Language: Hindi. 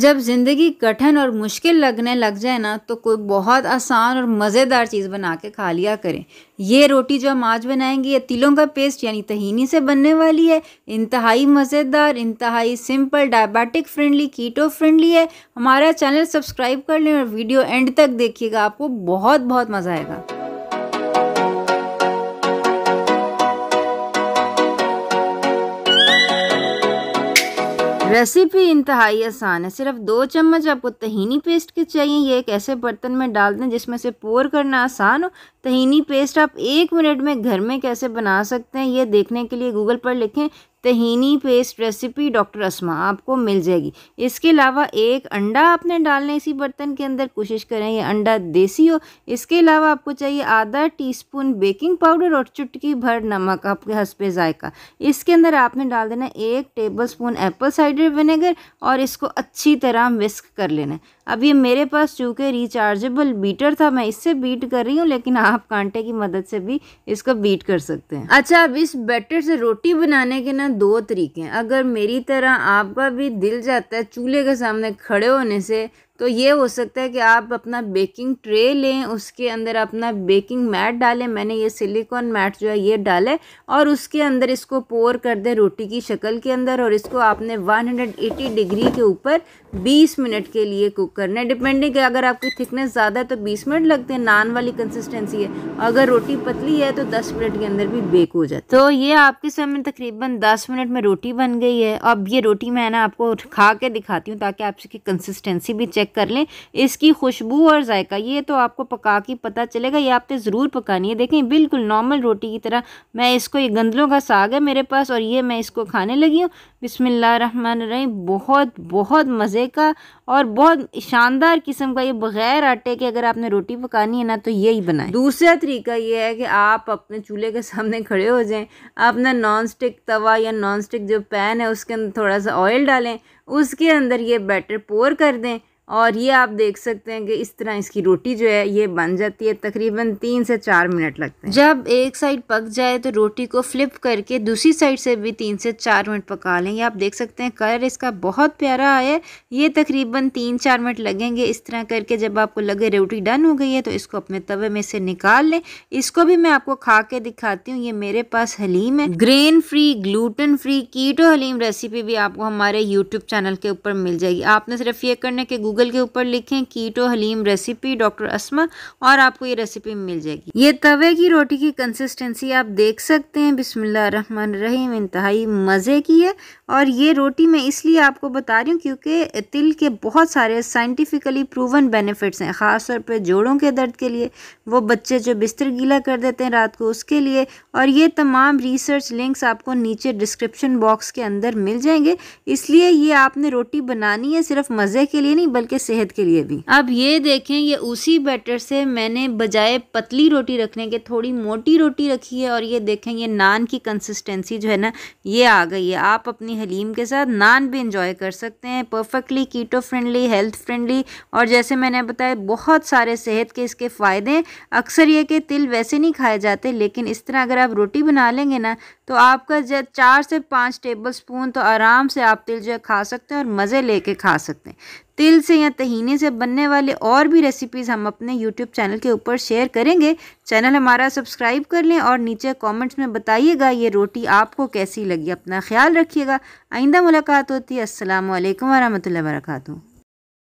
जब ज़िंदगी कठिन और मुश्किल लगने लग जाए ना तो कोई बहुत आसान और मज़ेदार चीज़ बना के खा लिया करें ये रोटी जो हम आज बनाएंगे ये तिलों का पेस्ट यानी तहीनी से बनने वाली है इंतहाई मज़ेदार इंतहाई simple diabetic friendly keto friendly है हमारा चैनल सब्सक्राइब कर लें और वीडियो एंड तक देखिएगा आपको बहुत बहुत मज़ा आएगा रेसिपी इंतहाई आसान है सिर्फ दो चम्मच आपको तहीनी पेस्ट के चाहिए ये एक ऐसे बर्तन में डाल दें जिसमें से पोर करना आसान हो तहनी पेस्ट आप एक मिनट में घर में कैसे बना सकते हैं ये देखने के लिए गूगल पर लिखें तहनी पेस्ट रेसिपी डॉक्टर असमा आपको मिल जाएगी इसके अलावा एक अंडा आपने डालना है इसी बर्तन के अंदर कोशिश करें ये अंडा देसी हो इसके अलावा आपको चाहिए आधा टीस्पून बेकिंग पाउडर और चुटकी भर नमक आपके हंसपे जायका इसके अंदर आपने डाल देना एक tablespoon apple cider vinegar और इसको अच्छी तरह विस्क कर लेना है अब ये मेरे पास चूँकि रिचार्जेबल बीटर था मैं इससे बीट कर रही हूँ लेकिन आप कांटे की मदद से भी इसको बीट कर सकते हैं अच्छा अब इस बैटर से रोटी बनाने के ना दो तरीके हैं अगर मेरी तरह आपका भी दिल जाता है चूल्हे के सामने खड़े होने से तो ये हो सकता है कि आप अपना बेकिंग ट्रे लें उसके अंदर अपना बेकिंग मैट डालें मैंने ये सिलिकॉन मैट जो है ये डाले और उसके अंदर इसको पोर कर दें रोटी की शक्ल के अंदर और इसको आपने 180 डिग्री के ऊपर 20 मिनट के लिए कुक करना है डिपेंडिंग कि अगर आपकी थिकनेस ज़्यादा है तो 20 मिनट लगते हैं नान वाली कंसिस्टेंसी है अगर रोटी पतली है तो दस मिनट के अंदर भी बेक हो जाती तो ये आपके सामने तकरीबन दस मिनट में रोटी बन गई है अब ये रोटी मैं ना आपको खा के दिखाती हूँ ताकि आपकी कंसिस्टेंसी भी चेक चेक कर लें इसकी खुशबू और जायका ये तो आपको पका के पता चलेगा ये आपने ज़रूर पकानी है देखें बिल्कुल नॉर्मल रोटी की तरह मैं इसको ये गंदलों का साग है मेरे पास और ये मैं इसको खाने लगी हूँ बिसमीम बहुत बहुत मज़े का और बहुत शानदार किस्म का ये बग़ैर आटे के अगर आपने रोटी पकानी है ना तो यही बनाएं दूसरा तरीका ये है कि आप अपने चूल्हे के सामने खड़े हो जाएं अपना नॉन स्टिक तवा या नॉन स्टिक जो पैन है उसके अंदर थोड़ा सा ऑयल डालें उसके अंदर ये बैटर पोर कर दें और ये आप देख सकते हैं कि इस तरह इसकी रोटी जो है ये बन जाती है तकरीबन तीन से चार मिनट लगते हैं जब एक साइड पक जाए तो रोटी को फ्लिप करके दूसरी साइड से भी तीन से चार मिनट पका लेंगे आप देख सकते हैं कलर इसका बहुत प्यारा आया ये तकरीबन तीन चार मिनट लगेंगे इस तरह करके जब आपको लगे रोटी डन हो गई है तो इसको अपने तवे में से निकाल लें इसको भी मैं आपको खा के दिखाती हूँ ये मेरे पास हलीम है grain free gluten free keto haleem recipe भी आपको हमारे यूट्यूब चैनल के ऊपर मिल जाएगी आपने सिर्फ ये करना के गूगल गूगल के ऊपर लिखें keto haleem recipe doctor Asma और आपको ये रेसिपी मिल जाएगी ये तवे की रोटी की कंसिस्टेंसी आप देख सकते हैं रहीम इंतहाई मज़े की है और ये रोटी मैं इसलिए आपको बता रही हूँ क्योंकि तिल के बहुत सारे साइंटिफिकली प्रूवन बेनिफिट्स हैं ख़ास तौर पर जोड़ों के दर्द के लिए वो बच्चे जो बिस्तर गीला कर देते हैं रात को उसके लिए और ये तमाम रिसर्च लिंक्स आपको नीचे डिस्क्रिप्शन बॉक्स के अंदर मिल जाएंगे इसलिए ये आपने रोटी बनानी है सिर्फ मज़े के लिए नहीं बल्कि बल्कि सेहत के लिए भी अब ये देखें ये उसी बैटर से मैंने बजाय पतली रोटी रखने के थोड़ी मोटी रोटी रखी है और ये देखें ये नान की कंसिस्टेंसी जो है ना ये आ गई है आप अपनी हलीम के साथ नान भी इंजॉय कर सकते हैं perfectly keto friendly health friendly और जैसे मैंने बताया बहुत सारे सेहत के इसके फ़ायदे अक्सर ये कि तिल वैसे नहीं खाए जाते लेकिन इस तरह अगर आप रोटी बना लेंगे ना तो आपका जब चार से पाँच टेबल स्पून तो आराम से आप तिल जो है खा सकते हैं और मज़े लेके खा सकते हैं तिल से या तहीने से बनने वाले और भी रेसिपीज़ हम अपने यूट्यूब चैनल के ऊपर शेयर करेंगे चैनल हमारा सब्सक्राइब कर लें और नीचे कमेंट्स में बताइएगा ये रोटी आपको कैसी लगी अपना ख्याल रखिएगा आइंदा मुलाकात होती है असल वरहमल वर्का